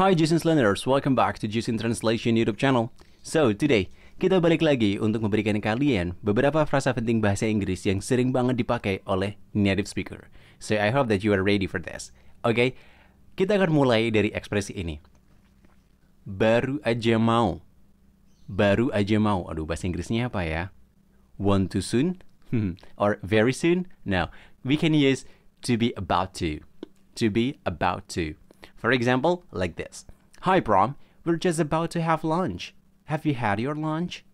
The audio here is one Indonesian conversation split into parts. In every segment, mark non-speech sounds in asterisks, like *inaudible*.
Hi JSON Learners, welcome back to Jason Translation YouTube channel. So, today, kita balik lagi untuk memberikan kalian beberapa frasa penting bahasa Inggris yang sering banget dipakai oleh native speaker. So, I hope that you are ready for this. Oke, okay? kita akan mulai dari ekspresi ini. Baru aja mau. Baru aja mau. Aduh, bahasa Inggrisnya apa ya? Want to soon? Hmm. Or very soon? No, we can use to be about to. To be about to. For example, like this. Hi Prom, we're just about to have lunch. Have you had your lunch?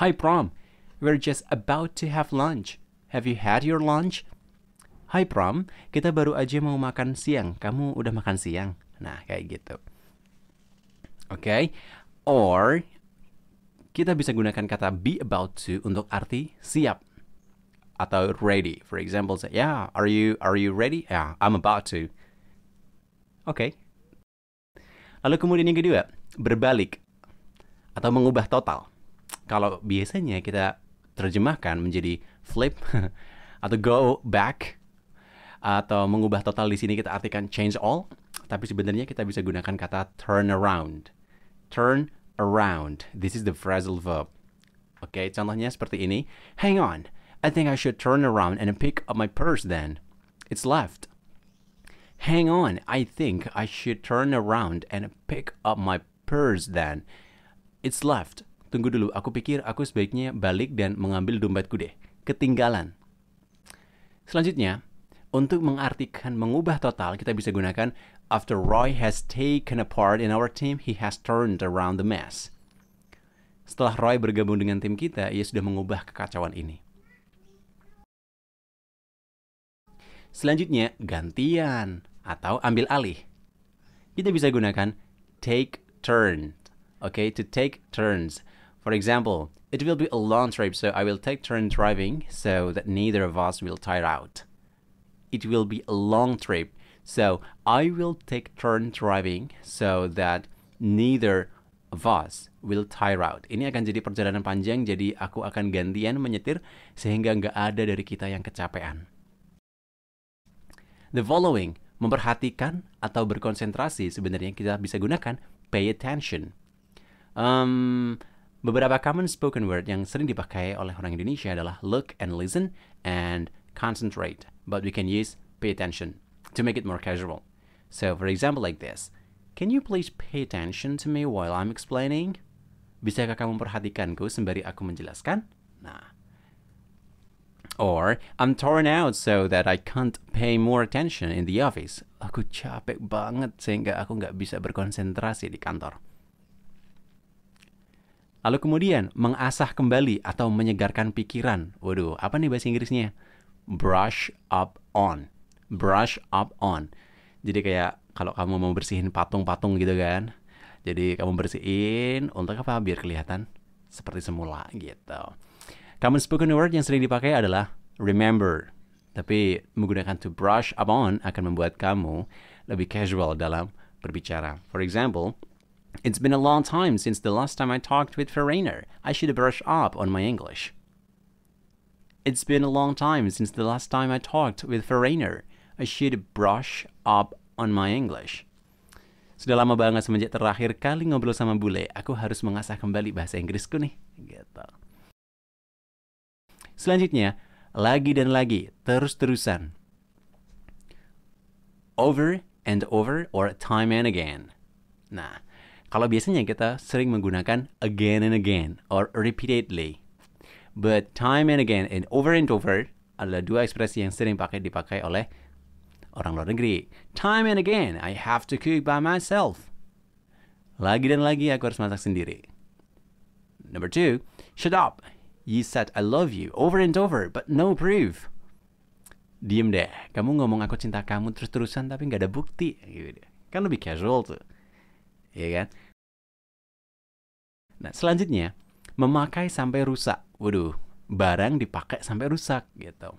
Hi Prom, we're just about to have lunch. Have you had your lunch? Hi Prom, kita baru aja mau makan siang. Kamu udah makan siang? Nah, kayak gitu. Oke. Okay? Or kita bisa gunakan kata be about to untuk arti siap atau ready. For example, say, yeah, are you are you ready? Yeah, I'm about to. Oke. Okay. Lalu kemudian yang kedua, berbalik atau mengubah total. Kalau biasanya kita terjemahkan menjadi flip *laughs* atau go back atau mengubah total di sini kita artikan change all, tapi sebenarnya kita bisa gunakan kata turn around. Turn around. This is the phrasal verb. Oke, okay, contohnya seperti ini. Hang on, I think I should turn around and pick up my purse then. It's left. Hang on, I think I should turn around and pick up my purse then. It's left. Tunggu dulu, aku pikir aku sebaiknya balik dan mengambil dompetku deh. Ketinggalan. Selanjutnya, untuk mengartikan mengubah total, kita bisa gunakan After Roy has taken a part in our team, he has turned around the mess. Setelah Roy bergabung dengan tim kita, ia sudah mengubah kekacauan ini. Selanjutnya, gantian atau ambil alih. Kita bisa gunakan take turn. Okay, to take turns. For example, it will be a long trip, so I will take turn driving so that neither of us will tire out. It will be a long trip, so I will take turn driving so that neither of us will tire out. Ini akan jadi perjalanan panjang, jadi aku akan gantian menyetir sehingga nggak ada dari kita yang kecapean. The following, memperhatikan atau berkonsentrasi sebenarnya kita bisa gunakan pay attention. Um, beberapa common spoken word yang sering dipakai oleh orang Indonesia adalah look and listen and concentrate, but we can use pay attention to make it more casual. So, for example, like this. Can you please pay attention to me while I'm explaining? Bisakah kamu perhatikanku sembari aku menjelaskan? Nah, Or, I'm torn out so that I can't pay more attention in the office. Aku capek banget sehingga aku nggak bisa berkonsentrasi di kantor. Lalu kemudian, mengasah kembali atau menyegarkan pikiran. Waduh, apa nih bahasa Inggrisnya? Brush up on. Brush up on. Jadi kayak kalau kamu mau bersihin patung-patung gitu kan. Jadi kamu bersihin untuk apa? Biar kelihatan seperti semula gitu. Common spoken word yang sering dipakai adalah remember. Tapi menggunakan to brush on akan membuat kamu lebih casual dalam berbicara. For example, It's been a long time since the last time I talked with Verena. I should brush up on my English. It's been a long time since the last time I talked with Verena. I should brush up on my English. Sudah lama banget semenjak terakhir kali ngobrol sama bule, aku harus mengasah kembali bahasa Inggrisku nih. Gitu. Selanjutnya, lagi dan lagi, terus-terusan. Over and over or time and again. Nah, kalau biasanya kita sering menggunakan again and again or repeatedly. But time and again and over and over adalah dua ekspresi yang sering pakai dipakai oleh orang luar negeri. Time and again, I have to cook by myself. Lagi dan lagi aku harus masak sendiri. Number two, shut up. You said I love you over and over, but no proof. Diem deh, kamu ngomong aku cinta kamu terus-terusan tapi nggak ada bukti. Gitu. Kan lebih casual tuh. Iya kan? Nah, selanjutnya, memakai sampai rusak. Waduh, barang dipakai sampai rusak gitu.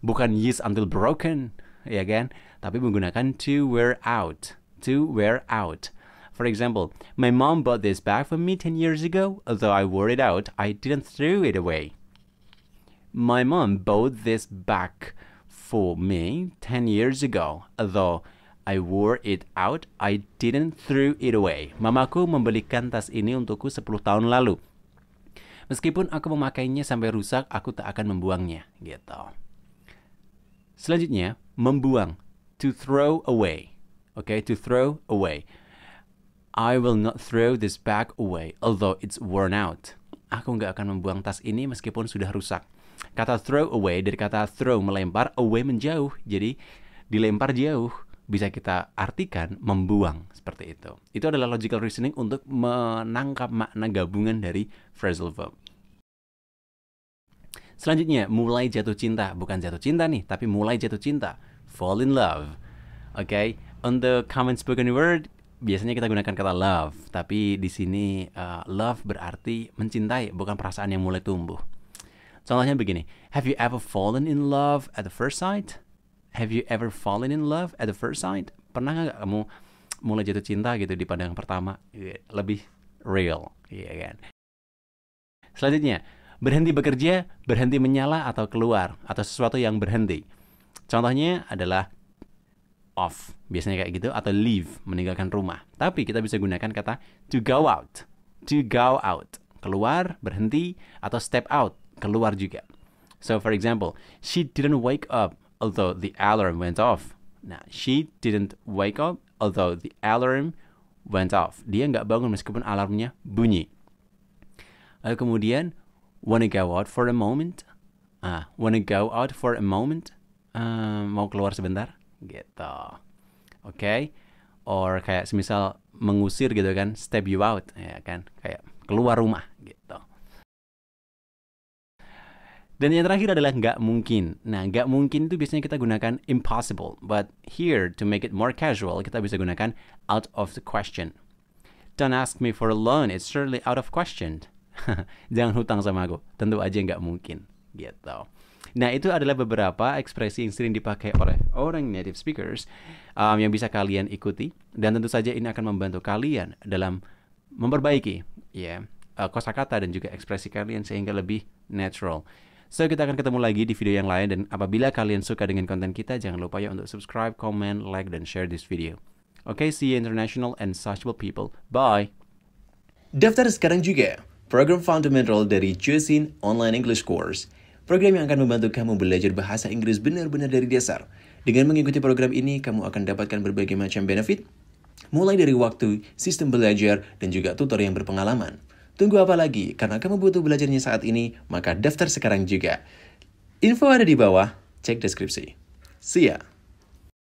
Bukan use until broken, ya kan? Tapi menggunakan to wear out. To wear out. For example, my mom bought this bag for me 10 years ago. Although I wore it out, I didn't throw it away. My mom bought this bag for me 10 years ago. Although I wore it out, I didn't throw it away. Mamaku membelikan tas ini untukku 10 tahun lalu. Meskipun aku memakainya sampai rusak, aku tak akan membuangnya, gitu. Selanjutnya, membuang, to throw away. Oke, okay, to throw away. I will not throw this bag away, although it's worn out. Aku nggak akan membuang tas ini meskipun sudah rusak. Kata throw away dari kata throw melempar, away menjauh. Jadi dilempar jauh bisa kita artikan membuang seperti itu. Itu adalah logical reasoning untuk menangkap makna gabungan dari phrasal verb. Selanjutnya, mulai jatuh cinta. Bukan jatuh cinta nih, tapi mulai jatuh cinta. Fall in love. Oke, okay? on the common spoken word, biasanya kita gunakan kata love, tapi di sini uh, love berarti mencintai, bukan perasaan yang mulai tumbuh. Contohnya begini, have you ever fallen in love at the first sight? Have you ever fallen in love at the first sight? Pernah nggak kamu mulai jatuh cinta gitu di pandangan pertama? Iya, lebih real, iya kan? Selanjutnya, berhenti bekerja, berhenti menyala atau keluar, atau sesuatu yang berhenti. Contohnya adalah off biasanya kayak gitu atau leave meninggalkan rumah tapi kita bisa gunakan kata to go out to go out keluar berhenti atau step out keluar juga so for example she didn't wake up although the alarm went off nah she didn't wake up although the alarm went off dia nggak bangun meskipun alarmnya bunyi lalu kemudian wanna go out for a moment ah wanna go out for a moment uh, mau keluar sebentar gitu oke okay? or kayak semisal mengusir gitu kan step you out ya kan kayak keluar rumah gitu dan yang terakhir adalah nggak mungkin. Nah, nggak mungkin itu biasanya kita gunakan impossible. But here, to make it more casual, kita bisa gunakan out of the question. Don't ask me for a loan, it's surely out of question. *laughs* Jangan hutang sama aku, tentu aja nggak mungkin. Gitu. Nah, itu adalah beberapa ekspresi yang sering dipakai oleh orang native speakers um, yang bisa kalian ikuti dan tentu saja ini akan membantu kalian dalam memperbaiki ya yeah, uh, kosakata dan juga ekspresi kalian sehingga lebih natural. So, kita akan ketemu lagi di video yang lain dan apabila kalian suka dengan konten kita jangan lupa ya untuk subscribe, comment, like dan share this video. Okay, see you international and sociable people. Bye. Daftar sekarang juga program fundamental dari Jusin Online English Course Program yang akan membantu kamu belajar bahasa Inggris benar-benar dari dasar. Dengan mengikuti program ini, kamu akan dapatkan berbagai macam benefit, mulai dari waktu, sistem belajar, dan juga tutor yang berpengalaman. Tunggu apa lagi? Karena kamu butuh belajarnya saat ini, maka daftar sekarang juga. Info ada di bawah, cek deskripsi. See ya!